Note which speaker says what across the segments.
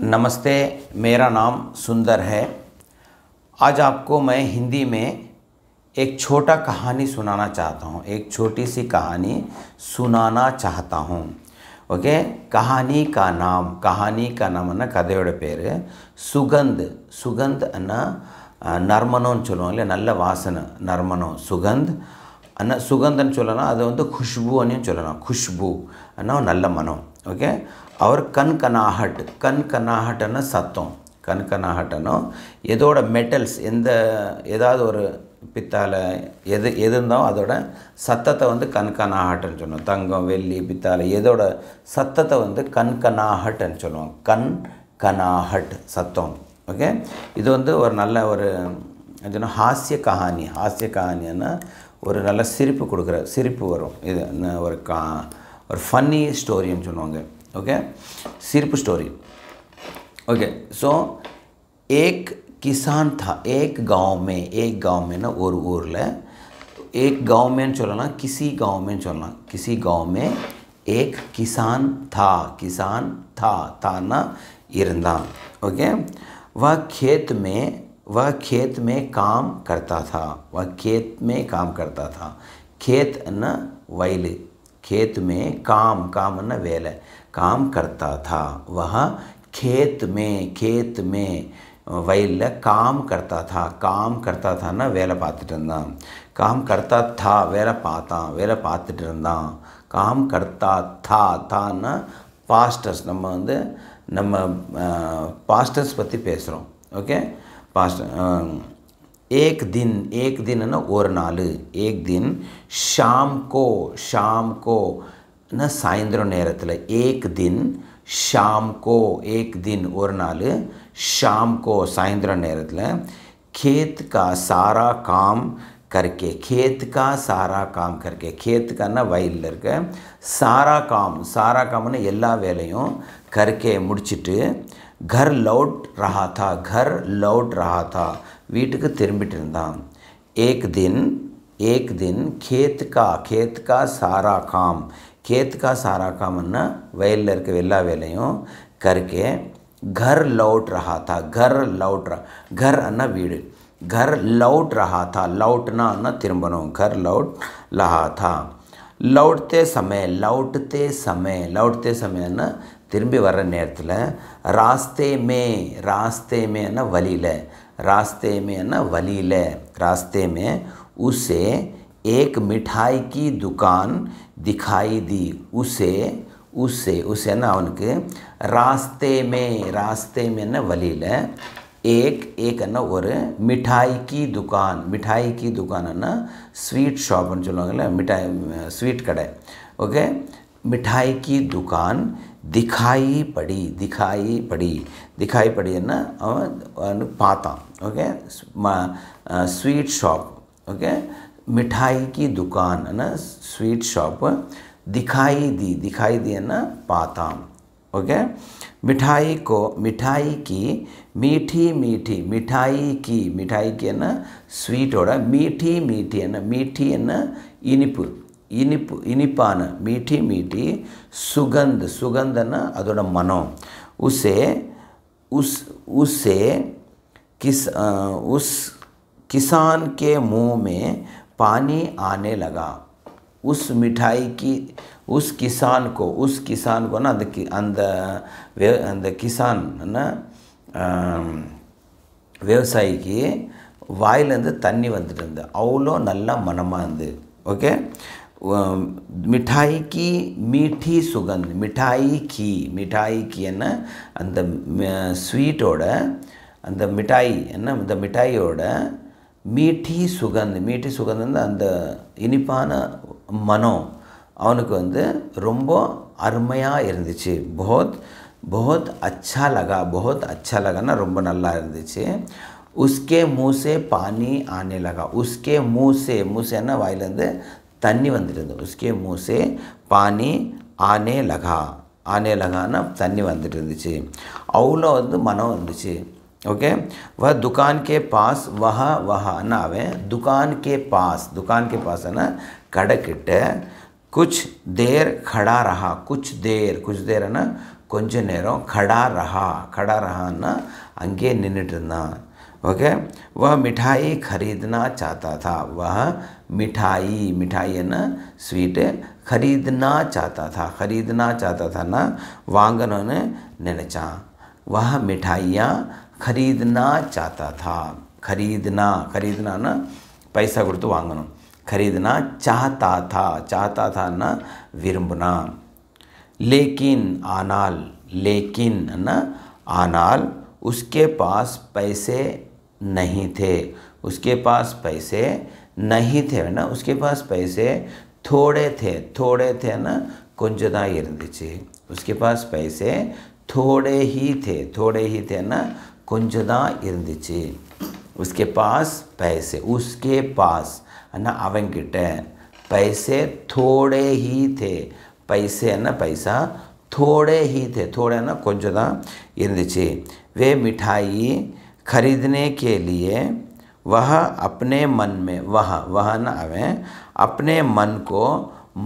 Speaker 1: नमस्ते मेरा नाम सुंदर है आज आपको मैं हिंदी में एक छोटा कहानी सुनाना चाहता हूँ एक छोटी सी कहानी सुनाना चाहता हूँ ओके कहानी का नाम कहानी का नाम ना कदयोड पेर सुगंध सुगंध अना नर्मनों चलो नल वासन नर्मनो सुगंध अन्ना सुगंधन चलो चलना अब तो खुशबू चलो चलना खुशबू अना नल मनो ओके கனாகட் கண்கனாகட் கனாகட்டன சத்தம் கண்கனாகட்னா எதோட மெட்டல்ஸ் எந்த ஏதாவது ஒரு பித்தால எது எது இருந்தோ அதோட சத்தத்தை வந்து கண்கனாகட்டுன்னு சொல்லுவோம் தங்கம் வெள்ளி பித்தால எதோட சத்தத்தை வந்து கனாகட்டன்னு சொல்லுவோம் கண் கனாகட் சத்தம் ஓகே இது வந்து ஒரு நல்ல ஒரு ஹாஸ்ய கஹானி ஹாஸ்ய கஹானின்னா ஒரு நல்ல சிரிப்பு கொடுக்குற சிரிப்பு வரும் இது ஒரு கா ஒரு ஃபன்னி ஸ்டோரின்னு சொல்லுவாங்க ओके सिर्फ स्टोरी ओके सो एक किसान था एक गांव में एक गांव में ना और ஊரில் एक गांव में चलना किसी गांव में चलना किसी गांव में एक किसान था किसान था था ना இருந்தான் ओके वह खेत में वह खेत में काम करता था वह खेत में काम करता था खेत न वैल खेत में काम काम न वेल काम करता था वह खेत में खेत में वैल काम करता था काम करता था ना वेला पातीटा काम करता था वेला पाता वेला पातीटा काम करता था था ना पास्टर्स नम्म वंदे नम्म पास्टर्स पत्ती पेसरों ओके पास्ट एक दिन एक दिन ना और नाल एक दिन शाम को शाम को ನ ಸೈಂಧ್ರ ನೇರತಲ ಏಕ್ ದಿನ ಶ್ಯಾಮ್ ಕೋ ಏಕ್ ದಿನ ಊರ್ನಾಲೆ ಶ್ಯಾಮ್ ಕೋ ಸೈಂಧ್ರ ನೇರತಲ ಖೇತ್ ಕಾ ಸಾರಾ ಕಾಮ್ ಕರ್ಕೆ ಖೇತ್ ಕಾ ಸಾರಾ ಕಾಮ್ ಕರ್ಕೆ ಖೇತ್ ಕಾ ನ ವೈಲ್ ಲರ್ಕೆ ಸಾರಾ ಕಾಮ್ ಸಾರಾ ಕಾಮ್ ನ ಎಲ್ಲಾ ವೇಲಯಂ ಕರ್ಕೆ ಮುಡಿಚಿಟ್ ಗರ್ ಲೌಡ್ ರಹಾ ಥಾ ಗರ್ ಲೌಡ್ ರಹಾ ಥಾ ವಿಟ್ಕೆ ತೆರಮಿಟ್ ರಂದ್ ಏಕ್ ದಿನ ಏಕ್ ದಿನ ಖೇತ್ ಕಾ ಖೇತ್ ಕಾ ಸಾರಾ ಕಾಮ್ खेत का सारा काम वयल இருக்க करके घर लौट रहा था घर लौट रहा घर अन्ना वीड घर लौट रहा था लौटना अन्ना तिरबनो घर लौट रहा था लौटते समय लौटते समय लौटते समय अन्ना திரும்பி வர रास्ते में रास्ते में மேன்னா வழியில் रास्ते में ना वली रास्ते में उसे एक मिठाई की दुकान दिखाई दी उसे उसे उसे ना उनके रास्ते में रास्ते में ना वलील एक एक ना और मिठाई की दुकान मिठाई की दुकान है ना स्वीट शॉप चलवा मिठाई स्वीट कड़े ओके मिठाई की दुकान दिखाई पड़ी दिखाई पड़ी दिखाई पड़ी ना पाता ओके स्वीट शॉप ओके मिठाई की दुकान है ना स्वीट शॉप दिखाई दी दिखाई दी है ना पाता ओके मिठाई को मिठाई की मीठी मीठी मिठाई की मिठाई की है ना स्वीट हो रहा मीठी मीठी है ना मीठी है ना इनिप इनिप इनिपान मीठी मीठी सुगंध सुगंध है ना अदोड मनो उसे उस उसे किस उस किसान के मुंह में पानी आने लगा उस मिठाई की उस किसान को उस किसान को ना அந்த அந்த அந்த கிசான் என்ன விவசாயிக்கு வாயிலேருந்து தண்ணி வந்துட்டு இருந்து அவ்வளோ நல்லா மனமாக இருந்து ஓகே மிட்டாய் மீட்டி சுகந்த் மிட்டாயி கீ மிட்டாய் என்ன அந்த ஸ்வீட்டோட அந்த மிட்டாய் என்ன இந்த மிட்டாயோட மீட்டி சுகந்த் மீட்டி சுகந்த் அந்த இனிப்பான மனம் அவனுக்கு வந்து ரொம்ப அருமையாக இருந்துச்சு போத் போத் அச்சா லகா போத் அச்சா லகான்னா ரொம்ப நல்லா இருந்துச்சு உஸ்கே மூசே பானி ஆனே லகா உஸ்கே மூசே மூசேன்னா வாயிலேருந்து தண்ணி வந்துட்டு உஸ்கே மூசே பானி ஆனே லகா ஆனே லகான்னா தண்ணி வந்துட்டு இருந்துச்சு அவ்வளோ வந்து மனம் இருந்துச்சு ओके वह दुकान के पास वह वह ना आवे दुकान के पास दुकान के पास है ना कड़किट कुछ देर खड़ा रहा कुछ देर कुछ देर है ना कुछ नेर खड़ा रहा खड़ा रहा ना अंगे निन्टना ओके वह मिठाई खरीदना चाहता था वह मिठाई मिठाई है ना स्वीट खरीदना चाहता था खरीदना चाहता था ना ने நினச்சான் वह मिठाइयाँ खरीदना चाहता था खरीदना खरीदना ना पैसा तो வாங்கணும் खरीदना चाहता था चाहता था ना விரும்புனா लेकिन आनाल लेकिन ना आनाल उसके पास पैसे नहीं थे उसके पास पैसे नहीं थे ना उसके पास पैसे थोड़े थे थोड़े थे ना कुंजदा தான் இருந்துச்சு उसके पास पैसे थोड़े ही थे थोड़े ही थे ना कुछ उसके पास पैसे उसके पास है ना அவங்கிட்ட पैसे थोड़े ही थे पैसे है ना पैसा थोड़े ही थे थोड़े ना कुछ தான் वे मिठाई खरीदने के लिए वह अपने मन में वह वह ना अवें अपने मन को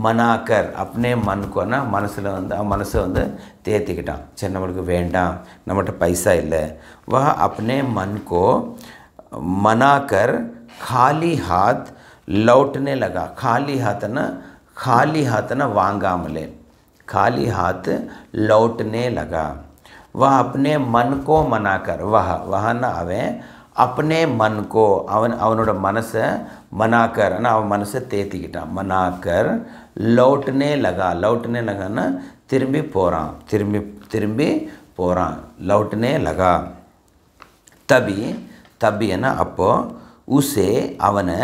Speaker 1: மனாக்கர் அப்படின்னே மனுக்கோன்னா மனசில் வந்து அவன் மனசை வந்து தேர்த்திக்கிட்டான் சரி நம்மளுக்கு வேண்டாம் நம்மகிட்ட பைசா இல்லை வா அப்பனே மன்கோ மனாக்கர் காலி ஹாத் லவுட்னே லகா காலி ஹாத்னா காலி ஹாத்னா வாங்காமலே காலி ஹாத் லவுட்னே லகா வா அப்படே मन को मनाकर वह वह அவன் अपने मन को அவன் அவனோட மனசை மனாக்கர் ஆனால் அவன் மனசை தேத்திக்கிட்டான் மனாக்கர் लौटने लगा लौटने लगाना திரும்பி போகிறான் திரும்பி திரும்பி போகிறான் லவுட்னே லகா தபி தபின்னா அப்போது உசே அவனை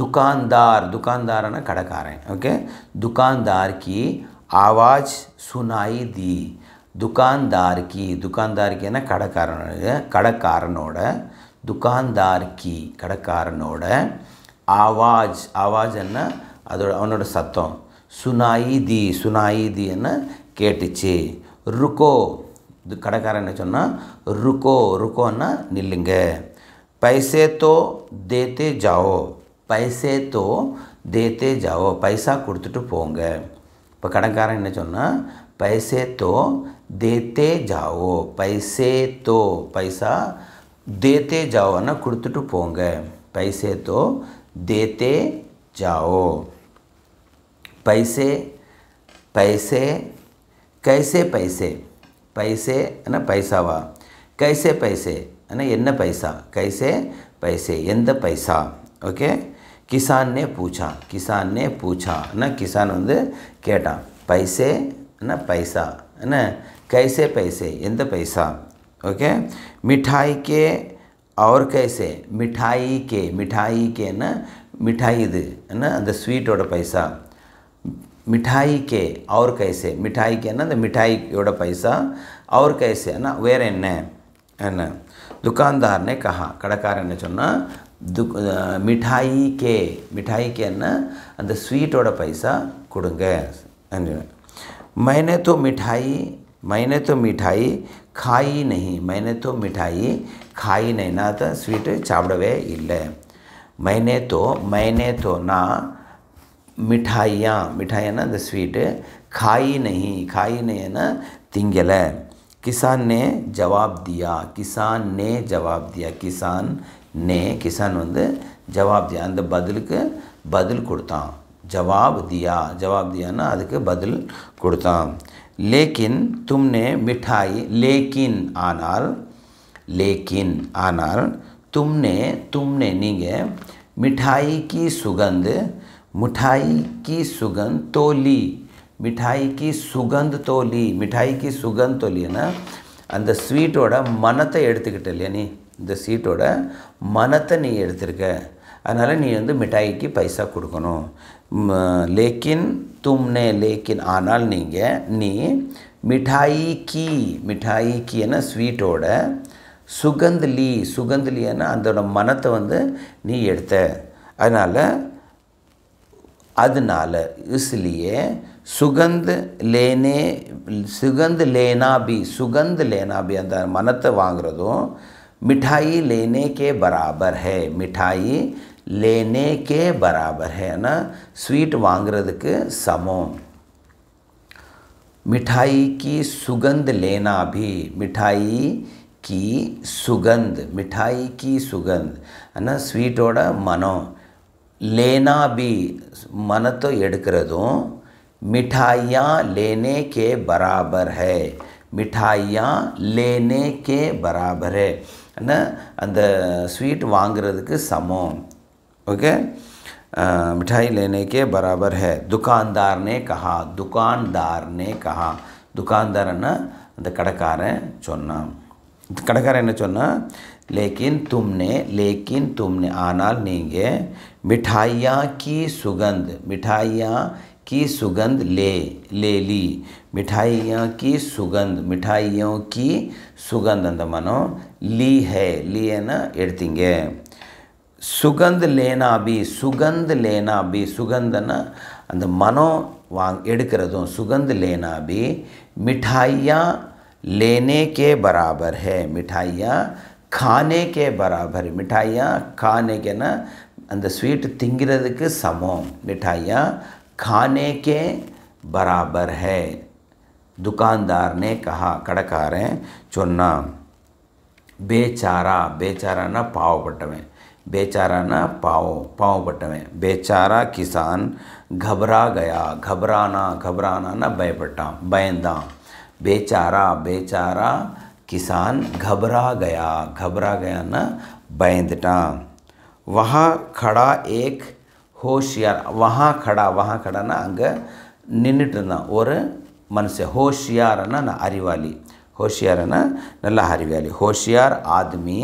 Speaker 1: துகான்தார் துகான்தாரன கடைக்காரன் ஓகே துகான்தார் கி ஆவாஜ் சுனாயி தி துகான்தார் கி துகான்தார் கி என்ன கடைக்காரனோட கடைக்காரனோட துகான்தார் கி கடைக்காரனோட ஆவாஜ் ஆவாஜ் என்ன அதோட அவனோட சத்தம் சுனாயி தி சுனாயி தின்னு கேட்டுச்சு ருக்கோ இது கடைக்காரன் என்ன சொன்னால் ருக்கோ ருக்கோன்னா நில்லுங்க பைசே தோ தேத்தே ஜாவோ பைசே தோ தேத்தே ஜாவோ பைசா கொடுத்துட்டு போங்க இப்போ கடைக்காரன் என்ன சொன்னால் பைசே தோ தேத்தே ஜாவோ பைசே தோ பைசா தேத்தே ஜாவோன்னா கொடுத்துட்டு போங்க பைசே தோ தேத்தே ஜாவோ पैसे पैसे कैसे पैसे पैसे है ना पैसावा कैसे पैसे है ना इन्ना पैसा कैसे पैसे எந்த पैसा ओके किसान ने पूछा किसान ने पूछा है ना किसान வந்து கேட்டான் पैसे है ना पैसा है ना कैसे पैसे எந்த पैसा ओके मिठाई के और कैसे मिठाई के मिठाई के ना मिठाई है ना அந்த ஸ்வீட்டோட पैसा மிட்டாய்க்கே அவர் கைசே மிட்டாய்க்கேன்னா அந்த மிठाई पैसा और कैसे है ना வேறு என்ன என்ன துக்கான்தார்னே கஹா கடைக்காரன் என்ன சொன்னால் துக் மிட்டாய்க்கே மிட்டாய்க்கேன்னா அந்த ஸ்வீட்டோட பைசா கொடுங்க मैंने तो मिठाई मैंने तो मिठाई खाई नहीं मैंने तो मिठाई खाई नहीं ना तो स्वीट சாப்பிடவே இல்லை मैंने तो मैंने तो ना मिठाइया मिठाइयन अवीट खाई नहीं खाई नहीं तिंगल किसान ने जवाब दिया किसान ने जवाब दिया किसान ने किसान वो जवाब दिया अंत बदल के बदल को जवाब दिया जवाब दियान अदल को लेकिन तुमने मिठाई लेकिन आना लेकिन आना तुमने तुमने नहीं मिठाई की सुगंध मिठाई की सुगंध तो ली மிठाய் கி சுகந்த் தோலி மிठाய்க்கு சுகந்த் தோலின்னா அந்த ஸ்வீட்டோட மனத்தை எடுத்துக்கிட்ட இல்லையா நீ இந்த ஸ்வீட்டோட மனத்தை நீ எடுத்திருக்க அதனால் நீ வந்து மிட்டாய்க்கு பைசா கொடுக்கணும் லேக்கின் தும்னே லேக்கின் ஆனால் நீங்கள் நீ மிட்டாயி கி மிட்டாயி ஸ்வீட்டோட சுகந்த் லீ சுகந்த் லீனா அதோட மனத்தை வந்து நீ எடுத்த அதனால் अदनाल इसलिए सुगंध லேனே சுகந்து லேனா பி சுகந்து லேனா பி அந்த மனத்தை வாங்குறதும் मिठाई लेने के बराबर है मिठाई लेने के बराबर है ना स्वीट के समो मिठाई की सुगंध लेना भी मिठाई की सुगंध मिठाई की सुगंध है ना स्वीट ओडा मनो लेना भी मन तो एड़को मिठाइयाँ लेने के बराबर है मिठाइयाँ लेने के बराबर है ना स्वीट वांग सम ओके मिठाई लेने के बराबर है दुकानदार ने कहा दुकानदार ने कहा दुकानदार अंत कड़कार कड़कार लेकिन तुमने लेकिन तुमने आना नहीं मिठाइयाँ की सुगंध मिठाइयाँ की सुगंध ले ले ली मिठाइयाँ की सुगंध मिठाइयों की सुगंध अंत मनो ली है ली है ना सुगंध लेना भी सुगंध லேனாபி சுகந்த் லேனாபி சுகந்தன்னா அந்த மனம் வாங் सुगंध लेना भी मिठाइयाँ लेने के बराबर है मिठाइयाँ खाने के बराबर मिठाइयाँ खाने के ना अंत स्वीट तिंग சமம் மிठाइयाँ खाने के बराबर है दुकानदार ने कहा बेचारा சொன்னான் पाव பேச்சாரானா बेचारा बेचाराना पाओ पाँव बटवें बेचारा किसान घबरा गया घबराना घबराना ना भयपटा बैंदा बेचारा बेचारा किसान घबरा गया घबरा गया ना बैंदटा வஹா கடா ஏக் ஹோஷியார் வஹா கடா வஹா கடானா அங்கே நின்றுட்டு இருந்தான் ஒரு மனுஷன் ஹோஷியாரன்னா நான் அறிவாளி ஹோஷியாரன்னா நல்லா அறிவாளி ஹோஷியார் ஆத்மி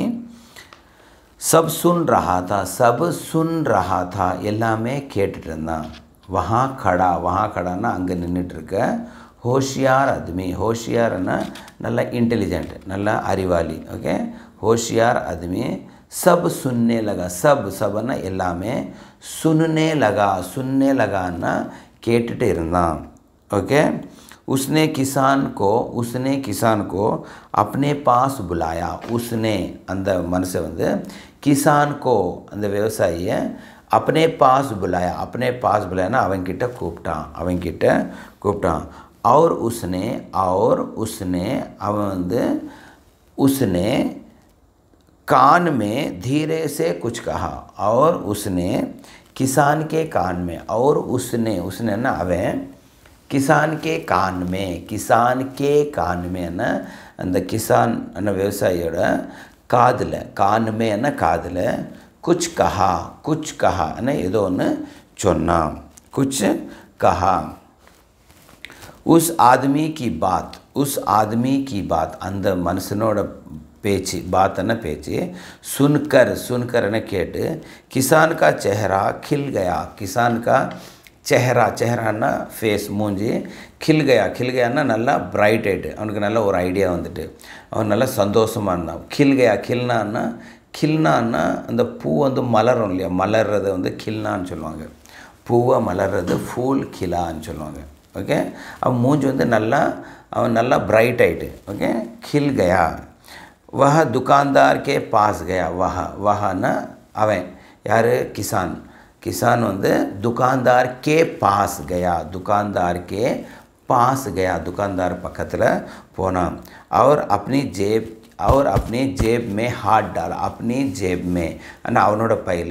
Speaker 1: சப் சுன் ரஹா சப் சுன் ரஹா எல்லாமே கேட்டுட்டு இருந்தான் வஹா கடா வஹா கடான்னா அங்கே நின்றுட்டுருக்க ஹோஷியார் அதுமி ஹோஷியார்னா நல்லா இன்டெலிஜென்ட் நல்லா அறிவாளி ஓகே ஹோஷியார் அதுமி सब सुनने लगा सब सबனா எல்லாமே சுன்னே லகா சுன்னே லகான்னா கேட்டுட்டு இருந்தான் ஓகே उसने किसान को उसने किसान को अपने पास बुलाया उसने அந்த மனுஷன் வந்து கிசான் கோ அந்த விவசாயியை अपने पास बुलाया अपने पास बुलाया அவன்கிட்ட கூப்பிட்டான் அவன்கிட்ட கூப்பிட்டான் और उसने और उसने அவன் வந்து उसने कान में धीरे से कुछ कहा और उसने किसान के कान में और उसने उसने ना अवे किसान के कान में किसान के कान में न ना किसान अंदान व्यवसायियों कादल कान में न कादल कुछ कहा कुछ कहा ना न चुना कुछ कहा उस आदमी की बात उस आदमी की बात अंदर मनसनोड़ பேச்சு பாத்தன பேச்சு சுன்கர் சுன்கர்னு கேட்டு கிசான்கா செஹரா கில் கயா கிசான் செஹரா செஹரான்னா ஃபேஸ் மூஞ்சி கில் கயா கில் கயான்னா நல்லா பிரைட் ஆகிட்டு அவனுக்கு நல்ல ஒரு ஐடியா வந்துட்டு அவன் நல்லா சந்தோஷமாக இருந்தான் கில் கயா கில்னான்னா கில்னான்னா அந்த பூ வந்து மலரும் இல்லையா மலர்றதை வந்து கில்னான்னு சொல்லுவாங்க பூவை மலர்றது ஃபூல் கிலான்னு சொல்லுவாங்க ஓகே அவன் மூஞ்சி வந்து நல்லா அவன் நல்லா பிரைட் ஆகிட்டு ஓகே கில் கயா वह दुकानदार के पास गया वह वह न यार किसान किसान वो दुकानदार के पास गया दुकानदार के पास गया दुकानदार पकतल पोना और अपनी जेब और अपनी जेब में हाथ डाला अपनी जेब में ना पैल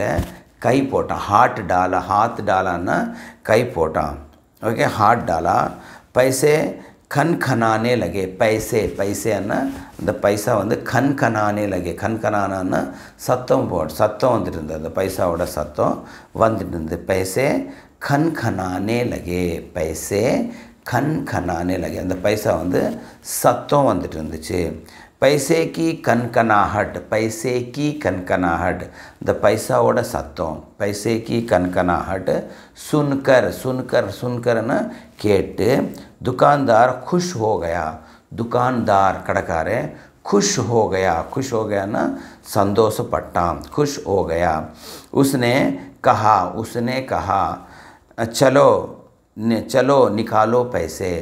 Speaker 1: कई पोटा हाथ डाला हाथ डाला ना कई पोटा ओके हाथ डाला पैसे கண் கனானே லகே பைசே பைசேன்னா அந்த பைசா வந்து கண் கனானே லகே கண் சத்தம் போ சத்தம் வந்துட்டு இருந்தது அந்த பைசாவோட சத்தம் வந்துட்டு இருந்தது பைசே கண் கனானே லகே பைசே கண் கனானே லகே அந்த பைசா வந்து சத்தம் வந்துட்டு இருந்துச்சு पैसे की कनकनाहट पैसे की कनकनाहट द पैसाவோட சத்தம் पैसे की कनकनाहट सुनकर सुनकर सुनकर न केट दुकानदार खुश हो गया दुकानदार कड़कार खुश हो गया खुश हो गया ना संतोष पट्टा खुश हो गया उसने कहा उसने कहा चलो चलो निकालो पैसे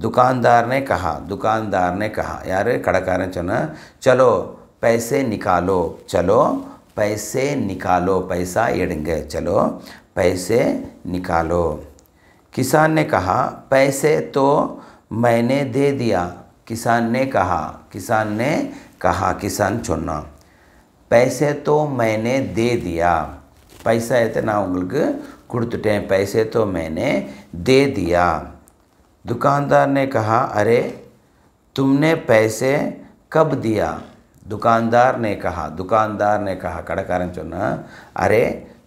Speaker 1: दुकानदार ने कहा दुकानदार ने कहा यार कड़कार ने चुना चलो पैसे निकालो चलो पैसे निकालो पैसा एड़ेंगे चलो पैसे निकालो किसान ने कहा पैसे तो मैंने दे दिया किसान ने कहा किसान ने कहा किसान चुना पैसे तो मैंने दे दिया पैसा एते ना उंगलुक्कु கொடுத்துட்டேன் पैसे तो मैंने दे दिया दुकानदार ने कहा अरे तुमने पैसे कब दिया दुकानदार ने कहा दुकानदार ने कहा कारण चुना अरे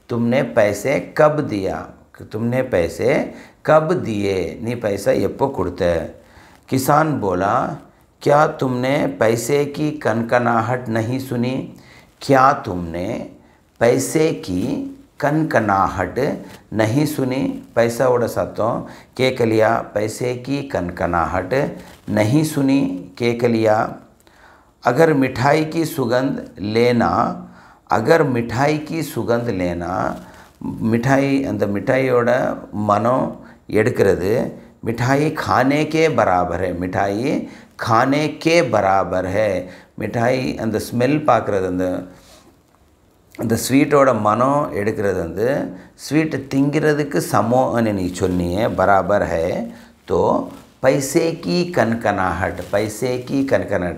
Speaker 1: तुमने पैसे कब दिया तुमने पैसे कब दिए नहीं पैसा एप्पो कुड़ते किसान बोला क्या तुमने पैसे की कनकनाहट नहीं सुनी क्या तुमने पैसे की कनकनाहट नहीं सुनी पैसावोड़ सत्तम केकलिया पैसे की कनकनाहट नहीं सुनी केकलिया अगर मिठाई की सुगंध लेना अगर मिठाई की सुगंध लेना मिठाई அந்த மிட்டாயோட மனம் எடுக்கிறது मिठाई खाने के बराबर है मिठाई खाने के बराबर है मिठाई அந்த स्मेल பார்க்குறது இந்த ஸ்வீட்டோட மனம் எடுக்கிறது வந்து ஸ்வீட்டை திங்கிறதுக்கு சமோன்னு நீ சொன்னியே பராபர் ஹே தோ பைசே கி கண்கனாகட் பைசே கி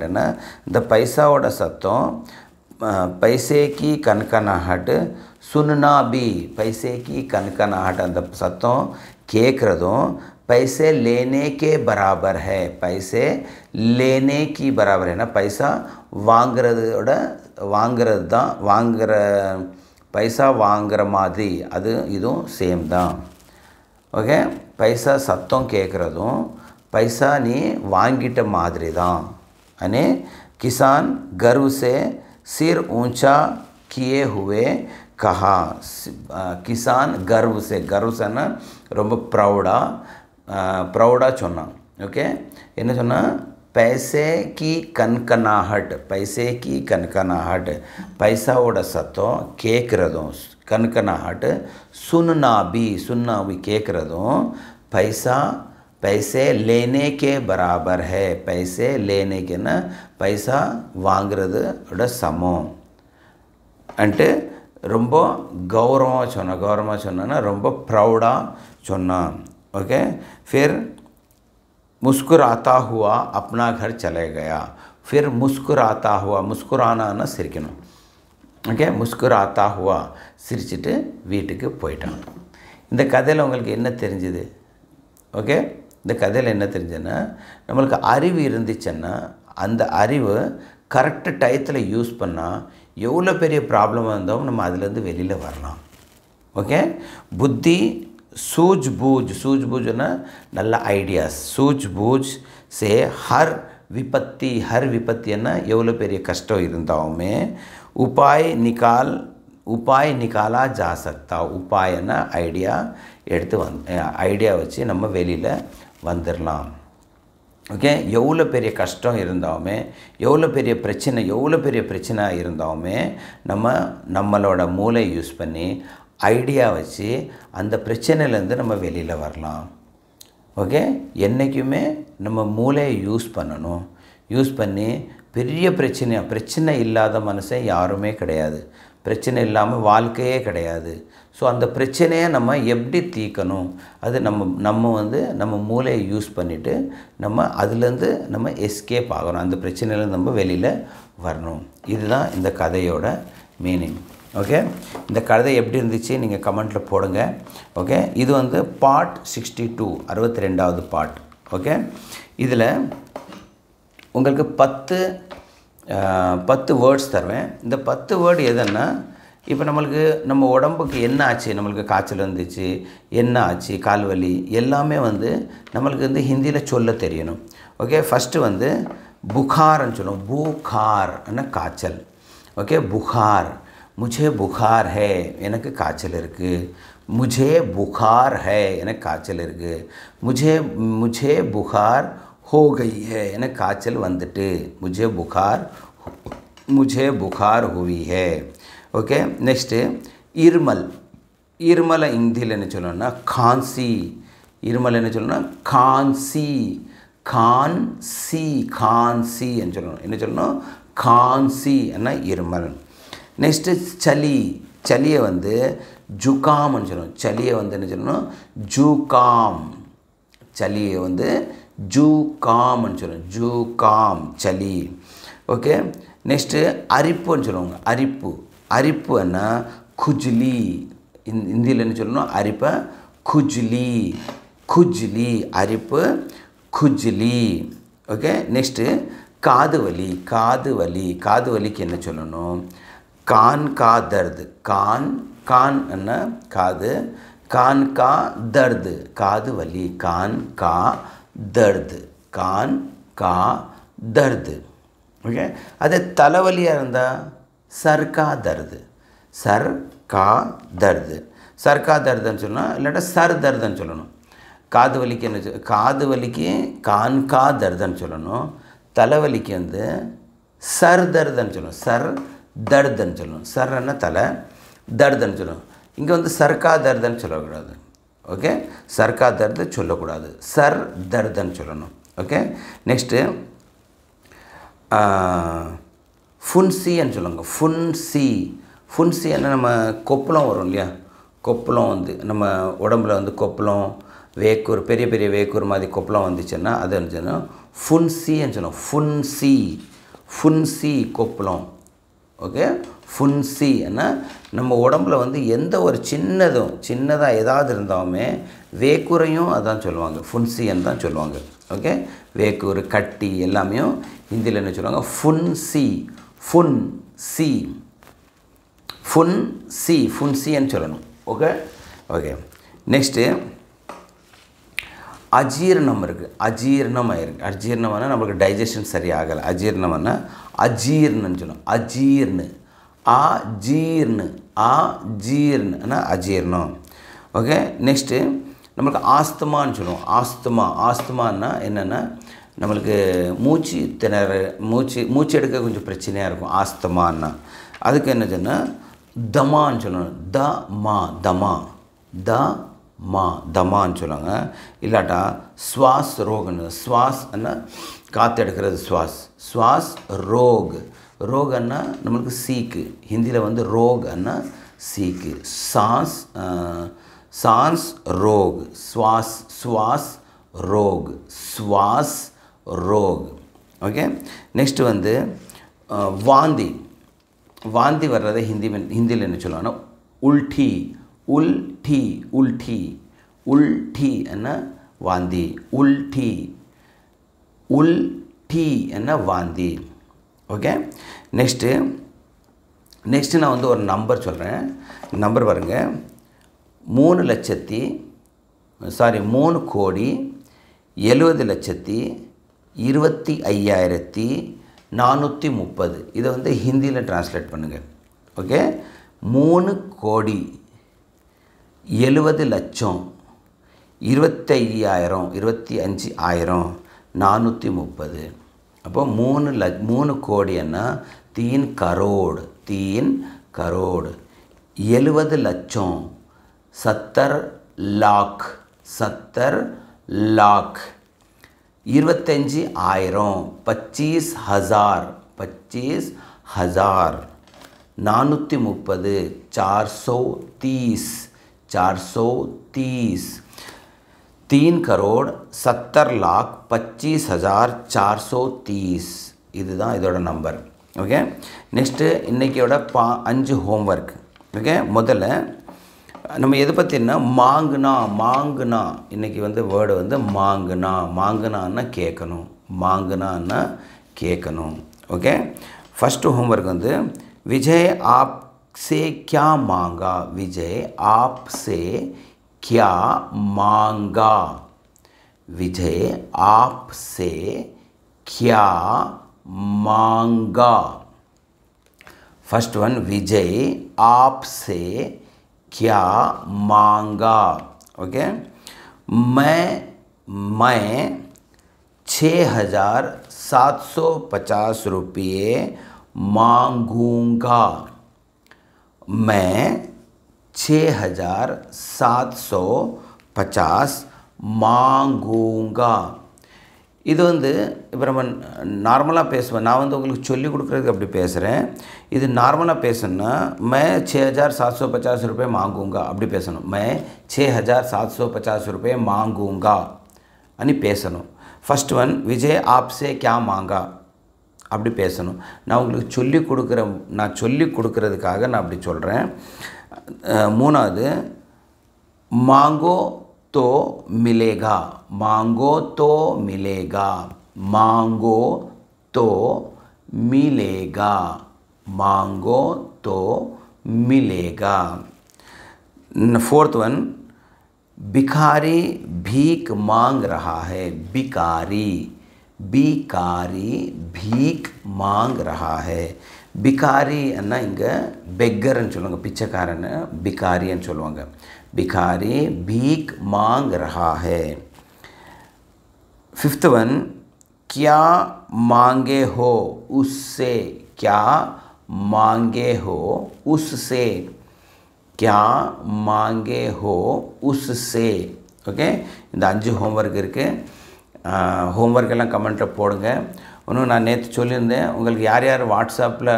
Speaker 1: இந்த பைசாவோட சத்தம் பைசே கி சுன்னா பி பைசே கி கண்கனாகட் அந்த சத்தம் கேட்குறதும் பைசே லேனேக்கே பராபர் बराबर है पैसे பராபர் की பைசா வாங்குறதோட வாங்கிறதோட வாங்கிறது தான் வாங்குகிற பைசா வாங்குகிற மாதிரி அது இதுவும் சேம் தான் ஓகே பைசா சத்தம் கேட்குறதும் பைசா நீ வாங்கிட்ட மாதிரி தான் அனே கிசான் கர்வ் சீர் சிர் ஊஞ்சா கியே ஹுவே கஹா கிசான் கர்வ் சே ரொம்ப ப்ரௌடாக ப்ரௌடாக சொன்னான் ஓகே என்ன சொன்னால் பைசே கி கண்கனாகட் பைசே கி கண்கனாகட் பைசாவோட சத்தம் கேட்குறதும் கண்கனாகட் சுன்னா பி சுன்னா பி கேட்குறதும் பைசா पैसे लेने के बराबर है पैसे लेने के ना பைசா வாங்கிறதோட சமம் அண்டு ரொம்ப கௌரவமாக சொன்னான் கௌரவமாக சொன்னேன்னா ரொம்ப ப்ரௌடாக சொன்னான் ஓகே ஃபிர் முஸ்குராத்தா ஹுவா அப்னா கர் சலே கயா फिर முஸ்குராத்தா ஹுவா முஸ்குரானான்னா சிரிக்கணும் ஓகே முஸ்குராத்தா ஹுவா சிரிச்சுட்டு வீட்டுக்கு போயிட்டாங்க இந்த கதையில் உங்களுக்கு என்ன தெரிஞ்சுது ஓகே இந்த கதையில் என்ன தெரிஞ்சதுன்னா நம்மளுக்கு அறிவு இருந்துச்சுன்னா அந்த அறிவு கரெக்டு டயத்தில் யூஸ் பண்ணால் எவ்வளோ பெரிய ப்ராப்ளமாக இருந்தாலும் நம்ம அதுலேருந்து வெளியில் வரலாம் ஓகே புத்தி सूझबूझ सूझबूझ ना நல்ல ஐடியாஸ் சூஜ்பூஜ் சே ஹர் விபத்தி ஹர் விபத்தின்னா எவ்வளோ பெரிய கஷ்டம் இருந்தாலுமே உபாய் நிகால் உபாய் நிகாலா ஜா சக்தா உபாயன்னா ஐடியா எடுத்து வந் ஐடியா வச்சு நம்ம வெளியில் வந்துடலாம் ஓகே எவ்வளோ பெரிய கஷ்டம் இருந்தாலுமே எவ்வளோ பெரிய பிரச்சனை எவ்வளோ பெரிய பிரச்சனை இருந்தாலுமே நம்ம நம்மளோட மூளை யூஸ் பண்ணி ஐடியா வச்சு அந்த பிரச்சனையிலேருந்து நம்ம வெளியில் வரலாம் ஓகே என்றைக்குமே நம்ம மூளையை யூஸ் பண்ணணும் யூஸ் பண்ணி பெரிய பிரச்சனையாக பிரச்சனை இல்லாத மனசை யாருமே கிடையாது பிரச்சனை இல்லாமல் வாழ்க்கையே கிடையாது ஸோ அந்த பிரச்சனையை நம்ம எப்படி தீர்க்கணும் அது நம்ம நம்ம வந்து நம்ம மூளையை யூஸ் பண்ணிவிட்டு நம்ம அதுலேருந்து நம்ம எஸ்கேப் ஆகணும் அந்த பிரச்சனையிலேருந்து நம்ம வெளியில் வரணும் இதுதான் இந்த கதையோட மீனிங் ஓகே இந்த கதை எப்படி இருந்துச்சு நீங்கள் கமெண்ட்டில் போடுங்க ஓகே இது வந்து பார்ட் சிக்ஸ்டி டூ அறுபத்தி ரெண்டாவது பார்ட் ஓகே இதில் உங்களுக்கு பத்து பத்து வேர்ட்ஸ் தருவேன் இந்த பத்து வேர்டு எதுன்னா இப்போ நம்மளுக்கு நம்ம உடம்புக்கு என்ன ஆச்சு நம்மளுக்கு காய்ச்சல் வந்துச்சு என்ன ஆச்சு கால் வலி எல்லாமே வந்து நம்மளுக்கு வந்து ஹிந்தியில் சொல்ல தெரியணும் ஓகே ஃபஸ்ட்டு வந்து புகார்னு சொல்லுவோம் பூகார்னா காய்ச்சல் ஓகே புகார் मुझे बुखार है काचल मुझे बुखार है काचल मुझे मुझे बुखार हो गई है काचल वे मुझे बुखार मुझे बुखार हुई है ओके नेक्स्ट इरमल इरमल इंदील खांसी इरमल खांसी खान खांसी खांसी इरमल நெக்ஸ்ட்டு சளி சளியை வந்து ஜுகாம்னு சொல்லணும் சளியை வந்து என்ன சொல்லணும் ஜூகாம் சளியை வந்து ஜூகாம்னு சொல்லணும் ஜூகாம் சளி ஓகே நெக்ஸ்ட்டு அரிப்புன்னு சொல்லுவாங்க அரிப்பு அரிப்பு என்ன குஜ்லி இந்தியில் என்ன சொல்லணும் அரிப்பை குஜ்லி குஜ்லி அரிப்பு குஜ்லி ஓகே நெக்ஸ்ட்டு காது வலி காது வலி காது வலிக்கு என்ன சொல்லணும் கான் கா தர்து கான் கான் என்ன காது கான் கா தர்து காது வலி கான் கா தர்து கான் கா தர்து ஓகே அதே தலைவலியாக இருந்தால் சர்கா தர்து சர் கா தர்து சர்கா தர்துன்னு சொல்லணும் இல்லாட்டா சர் தர்துன்னு சொல்லணும் காது வலிக்கு என்ன காது வலிக்கு கான் கா தர்துன்னு சொல்லணும் தலைவலிக்கு வந்து சர் தர்துன்னு சொல்லணும் சர் தர்தன்னு சொல்லணும் சர்ன்னா தலை தர்தன்னு சொல்லணும் இங்கே வந்து சர்க்கா தர்தன்னு சொல்லக்கூடாது ஓகே சர்க்கா தர்த சொல்லக்கூடாது சர் தர்தன்னு சொல்லணும் ஓகே நெக்ஸ்ட்டு ஃபுன்சின்னு சொல்லுங்க ஃபுன்சி ஃபுன்சி என்ன நம்ம கொப்பளம் வரும் இல்லையா கொப்பளம் வந்து நம்ம உடம்புல வந்து கொப்பளம் வேக்கூர் பெரிய பெரிய வேக்கூர் மாதிரி கொப்பளம் வந்துச்சுன்னா அது சொன்னால் ஃபுன்சின்னு சொல்லுவோம் ஃபுன்சி ஃபுன்சி கொப்பளம் ஓகே ஃபுன்சி ஏன்னா நம்ம உடம்புல வந்து எந்த ஒரு சின்னதும் சின்னதாக ஏதாவது இருந்தாலுமே வேக்குரையும் அதான் சொல்லுவாங்க ஃபுன்சின்னு தான் சொல்லுவாங்க ஓகே வேக்குறு கட்டி எல்லாமே ஹிந்தியில் என்ன சொல்லுவாங்க ஃபுன்சி ஃபுன் சி ஃபுன் சி ஃபுன்சின்னு சொல்லணும் ஓகே ஓகே நெக்ஸ்ட்டு அஜீரணம் இருக்குது அஜீர்ணம் ஆயிருக்கு அஜீரணம்னா நம்மளுக்கு டைஜஷன் சரியாகலை அஜீரணம்னா அஜீர்ணன்னு சொல்லணும் அஜீர்ணு ஆ ஜீர்ணு ஆ ஜீர்ணுனா அஜீர்ணம் ஓகே நெக்ஸ்ட்டு நம்மளுக்கு ஆஸ்துமான்னு சொல்லுவோம் ஆஸ்துமா ஆஸ்துமான்னா என்னென்னா நம்மளுக்கு மூச்சு திணற மூச்சு மூச்சு எடுக்க கொஞ்சம் பிரச்சனையாக இருக்கும் ஆஸ்துமானா அதுக்கு என்ன சொன்னால் தமான்னு சொல்லணும் த மா தமா த மா தமான்னு சொல்லுவாங்க இல்லாட்டா சுவாஸ் ரோகன்னு சுவாஸ்னா காற்று எடுக்கிறது சுவாஸ் சுவாஸ் ரோக் ரோகன்னா நம்மளுக்கு சீக்கு ஹிந்தியில் வந்து ரோகன்னா சீக்கு சாஸ் சான்ஸ் ரோக் சுவாஸ் சுவாஸ் ரோக் சுவாஸ் ரோக் ஓகே நெக்ஸ்ட்டு வந்து வாந்தி வாந்தி வர்றதை ஹிந்தி ஹிந்தியில் என்ன சொல்லுவாங்கன்னா உல்டி உல்டி உல்டி உல்டி என்ன வாந்தி உல்டி உல்டி என்ன வாந்தி ஓகே நெக்ஸ்ட்டு நெக்ஸ்ட்டு நான் வந்து ஒரு நம்பர் சொல்கிறேன் நம்பர் பாருங்கள் மூணு லட்சத்தி சாரி மூணு கோடி எழுபது லட்சத்தி இருபத்தி ஐயாயிரத்தி நானூற்றி முப்பது இதை வந்து ஹிந்தியில் ட்ரான்ஸ்லேட் பண்ணுங்கள் ஓகே மூணு கோடி எழுபது லட்சம் இருபத்தையாயிரம் இருபத்தி அஞ்சு ஆயிரம் நானூற்றி முப்பது அப்போ மூணு ல மூணு என்ன தீன் கரோடு தீன் கரோடு எழுபது லட்சம் சத்தர் லாக் சத்தர் லாக் இருபத்தஞ்சி ஆயிரம் பச்சீஸ் ஹசார் பச்சீஸ் ஹசார் நானூற்றி முப்பது சார் சோ தீஸ் 430 तीन करोड़ सत्तर लाख पच्चीस हज़ार चार सौ तीस இதுதான் இதோட நம்பர் ஓகே நெக்ஸ்ட்டு இன்றைக்கியோட பா அஞ்சு ஹோம்ஒர்க் ஓகே முதல்ல நம்ம எது பற்றினா மாங்குனா மாங்குனா இன்றைக்கி வந்து வேர்டு வந்து மாங்குனா மாங்குனான்னா கேட்கணும் மாங்குனான்னா கேட்கணும் ஓகே ஃபஸ்ட்டு ஹோம்ஒர்க் வந்து விஜய் ஆப் से क्या मांगा विजय आपसे क्या मांगा विजय आपसे क्या मांगा फर्स्ट वन विजय आपसे क्या मांगा ओके मैं मैं छ हज़ार सात सौ पचास रुपये मांगूंगा मैं 6750 मांगूंगा इदोंद ब्राह्मण नॉर्मला பேசுவேன் 나وند உங்களுக்கு சொல்லி கொடுக்கிறது அப்படி பேசுறேன் இது நார்மலா பேசினா मैं 6750 रुपए मांगूंगा அப்படி பேசணும் मैं 6750 रुपए मांगूंगा అని பேசணும் फर्स्ट वन विजय आपसे क्या मांगा அப்படி பேசணும் நான் உங்களுக்கு சொல்லி கொடுக்குற நான் சொல்லி கொடுக்குறதுக்காக நான் அப்படி சொல்கிறேன் மூணாவது मांगो तो मिलेगा मांगो तो मिलेगा मांगो तो मिलेगा मांगो तो मिलेगा फोर्थ वन भिखारी भीख मांग रहा है भिकारी बिकारी भीख मांग रहा है भिकारी இங்கே பெக்கர்னு சொல்லுவாங்க பிச்சைக்காரன்னு भिकारीன்னு சொல்லுவாங்க भिकारी भीख मांग रहा है फिफ्थ वन क्या मांगे हो उससे क्या मांगे हो उससे क्या मांगे हो उससे okay Anju homework homework எல்லாம் கமெண்ட்டில் போடுங்க இன்னும் நான் நேற்று சொல்லியிருந்தேன் உங்களுக்கு யார் யார் வாட்ஸ்அப்பில்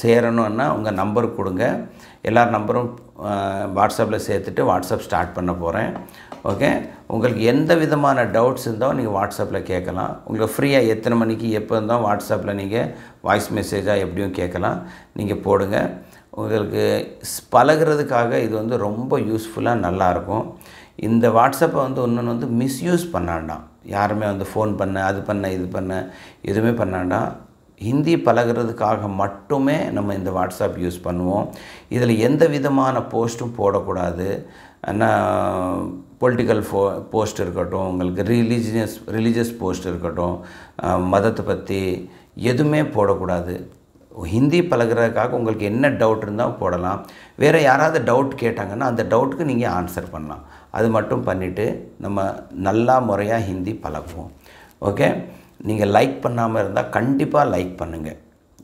Speaker 1: சேரணும்னா உங்கள் நம்பர் கொடுங்க எல்லார் நம்பரும் வாட்ஸ்அப்பில் சேர்த்துட்டு வாட்ஸ்அப் ஸ்டார்ட் பண்ண போகிறேன் ஓகே உங்களுக்கு எந்த விதமான டவுட்ஸ் இருந்தால் நீங்கள் வாட்ஸ்அப்பில் கேட்கலாம் உங்களுக்கு ஃப்ரீயாக எத்தனை மணிக்கு எப்போ இருந்தால் வாட்ஸ்அப்பில் நீங்கள் வாய்ஸ் மெசேஜாக எப்படியும் கேட்கலாம் நீங்கள் போடுங்க உங்களுக்கு பழகிறதுக்காக இது வந்து ரொம்ப யூஸ்ஃபுல்லாக நல்லாயிருக்கும் இந்த வாட்ஸ்அப்பை வந்து ஒன்று வந்து மிஸ்யூஸ் பண்ணாண்டாம் யாருமே வந்து ஃபோன் பண்ண அது பண்ண இது பண்ண எதுவுமே பண்ணாண்டாம் ஹிந்தி பழகிறதுக்காக மட்டுமே நம்ம இந்த வாட்ஸ்அப் யூஸ் பண்ணுவோம் இதில் எந்த விதமான போஸ்ட்டும் போடக்கூடாது ஆனால் பொலிட்டிக்கல் ஃபோ போஸ்ட் இருக்கட்டும் உங்களுக்கு ரிலீஜியஸ் ரிலீஜியஸ் போஸ்ட் இருக்கட்டும் மதத்தை பற்றி எதுவுமே போடக்கூடாது ஹிந்தி பழகிறதுக்காக உங்களுக்கு என்ன டவுட் இருந்தால் போடலாம் வேறு யாராவது டவுட் கேட்டாங்கன்னா அந்த டவுட்டுக்கு நீங்கள் ஆன்சர் பண்ணலாம் அது மட்டும் பண்ணிவிட்டு நம்ம நல்லா முறையாக ஹிந்தி பழகுவோம் ஓகே நீங்கள் லைக் பண்ணாமல் இருந்தால் கண்டிப்பாக லைக் பண்ணுங்கள்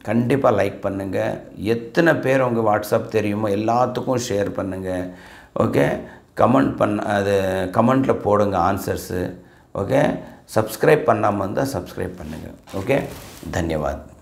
Speaker 1: கண்டிப்பாக லைக் பண்ணுங்கள் எத்தனை பேர் உங்கள் வாட்ஸ்அப் தெரியுமோ எல்லாத்துக்கும் ஷேர் பண்ணுங்கள் ஓகே கமெண்ட் பண்ண அது கமெண்ட்டில் போடுங்க ஆன்சர்ஸு ஓகே சப்ஸ்கிரைப் பண்ணாமல் இருந்தால் சப்ஸ்கிரைப் பண்ணுங்கள் ஓகே தன்யவாத்